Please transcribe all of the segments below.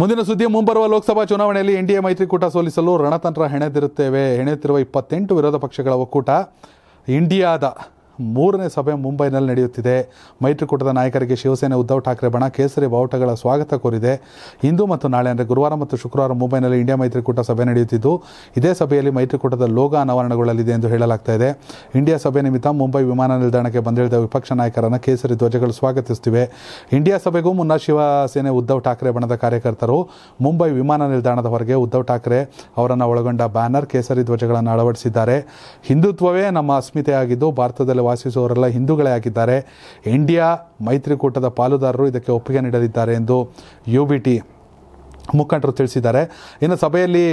ಮುಂದಿನ ಸುದ್ದಿ ಮುಂಬರುವ ಲೋಕಸಭಾ ಚುನಾವಣೆಯಲ್ಲಿ ಎನ್ಡಿಎ ಮೈತ್ರಿಕೂಟ ಸೋಲಿಸಲು ರಣತಂತ್ರ ಹೆಣೆದಿರುತ್ತೇವೆ ಹೆಣೆಯುತ್ತಿರುವ ಇಪ್ಪತ್ತೆಂಟು ವಿರೋಧ ಪಕ್ಷಗಳ ಒಕ್ಕೂಟ ಇಂಡಿಯಾದ ಮೂರನೇ ಸಭೆ ಮುಂಬೈನಲ್ಲಿ ನಡೆಯುತ್ತಿದೆ ಮೈತ್ರಿಕೂಟದ ನಾಯಕರಿಗೆ ಶಿವಸೇನೆ ಉದ್ಧವ್ ಠಾಕ್ರೆ ಬಣ ಕೇಸರಿ ಬಾವುಟಗಳ ಸ್ವಾಗತ ಕೋರಿದೆ ಇಂದು ಮತ್ತು ನಾಳೆ ಅಂದರೆ ಗುರುವಾರ ಮತ್ತು ಶುಕ್ರವಾರ ಮುಂಬೈನಲ್ಲಿ ಇಂಡಿಯಾ ಮೈತ್ರಿಕೂಟ ಸಭೆ ನಡೆಯುತ್ತಿದ್ದು ಇದೇ ಸಭೆಯಲ್ಲಿ ಮೈತ್ರಿಕೂಟದ ಲೋಗ ಅನಾವರಣಗೊಳ್ಳಲಿದೆ ಎಂದು ಹೇಳಲಾಗ್ತಾ ಇದೆ ಇಂಡಿಯಾ ಸಭೆ ನಿಮಿತ್ತ ಮುಂಬೈ ವಿಮಾನ ನಿಲ್ದಾಣಕ್ಕೆ ಬಂದಿಳಿದ ವಿಪಕ್ಷ ನಾಯಕರನ್ನು ಕೇಸರಿ ಧ್ವಜಗಳು ಸ್ವಾಗತಿಸುತ್ತಿವೆ ಇಂಡಿಯಾ ಸಭೆಗೂ ಮುನ್ನ ಶಿವಸೇನೆ ಉದ್ಧವ್ ಠಾಕ್ರೆ ಬಣದ ಕಾರ್ಯಕರ್ತರು ಮುಂಬೈ ವಿಮಾನ ನಿಲ್ದಾಣದ ಹೊರಗೆ ಉದ್ಧವ್ ಠಾಕ್ರೆ ಅವರನ್ನು ಒಳಗೊಂಡ ಬ್ಯಾನರ್ ಕೇಸರಿ ಧ್ವಜಗಳನ್ನು ಅಳವಡಿಸಿದ್ದಾರೆ ಹಿಂದುತ್ವವೇ ನಮ್ಮ ಅಸ್ಮಿತೆಯಾಗಿದ್ದು ಭಾರತದಲ್ಲಿ ವಾಸಿಸುವವರೆಲ್ಲ ಹಿಂದೂಗಳೇ ಆಗಿದ್ದಾರೆ ಇಂಡಿಯಾ ಮೈತ್ರಿಕೂಟದ ಪಾಲುದಾರರು ಇದಕ್ಕೆ ಒಪ್ಪಿಗೆ ನೀಡಲಿದ್ದಾರೆ ಎಂದು ಯು ಬಿ ಟಿ ಮುಖಂಡರು ತಿಳಿಸಿದ್ದಾರೆ ಇನ್ನು ಸಭೆಯಲ್ಲಿ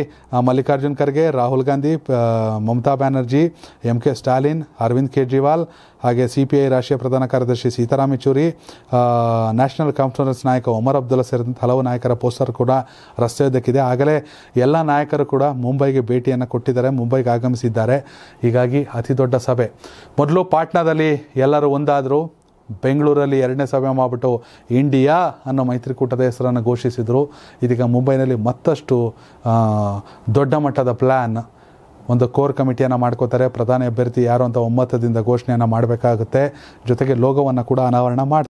ಮಲ್ಲಿಕಾರ್ಜುನ್ ಖರ್ಗೆ ರಾಹುಲ್ ಗಾಂಧಿ ಮಮತಾ ಬ್ಯಾನರ್ಜಿ ಎಂ ಕೆ ಸ್ಟಾಲಿನ್ ಅರವಿಂದ್ ಕೇಜ್ರಿವಾಲ್ ಹಾಗೆ ಸಿ ಪಿ ಐ ರಾಷ್ಟ್ರೀಯ ಪ್ರಧಾನ ಕಾರ್ಯದರ್ಶಿ ಸೀತಾರಾಮ್ ಯೆಚೂರಿ ನ್ಯಾಷನಲ್ ಕಾನ್ಫರೆನ್ಸ್ ನಾಯಕ ಒಮರ್ ಅಬ್ದುಲ್ಲಾ ಸೇರಿದಂತೆ ಹಲವು ನಾಯಕರ ಪೋಸ್ಟರ್ ಕೂಡ ರಸ್ತೆಯದ್ದಕ್ಕಿದೆ ಆಗಲೇ ಎಲ್ಲ ನಾಯಕರು ಕೂಡ ಮುಂಬೈಗೆ ಭೇಟಿಯನ್ನು ಕೊಟ್ಟಿದ್ದಾರೆ ಮುಂಬೈಗೆ ಆಗಮಿಸಿದ್ದಾರೆ ಹೀಗಾಗಿ ಅತಿ ದೊಡ್ಡ ಸಭೆ ಮೊದಲು ಪಾಟ್ನಾದಲ್ಲಿ ಎಲ್ಲರೂ ಒಂದಾದರೂ ಬೆಂಗಳೂರಲ್ಲಿ ಎರಡನೇ ಸಭೆ ಮಾಡಿಬಿಟ್ಟು ಇಂಡಿಯಾ ಅನ್ನೋ ಮೈತ್ರಿಕೂಟದ ಹೆಸರನ್ನು ಘೋಷಿಸಿದರು ಇದೀಗ ಮುಂಬೈನಲ್ಲಿ ಮತ್ತಷ್ಟು ದೊಡ್ಡ ಮಟ್ಟದ ಪ್ಲ್ಯಾನ್ ಒಂದು ಕೋರ್ ಕಮಿಟಿಯನ್ನು ಮಾಡ್ಕೋತಾರೆ ಪ್ರಧಾನಿ ಅಭ್ಯರ್ಥಿ ಯಾರು ಅಂತ ಒಮ್ಮತದಿಂದ ಘೋಷಣೆಯನ್ನು ಮಾಡಬೇಕಾಗುತ್ತೆ ಜೊತೆಗೆ ಲೋಗವನ್ನು ಕೂಡ ಅನಾವರಣ ಮಾಡ್ತಾರೆ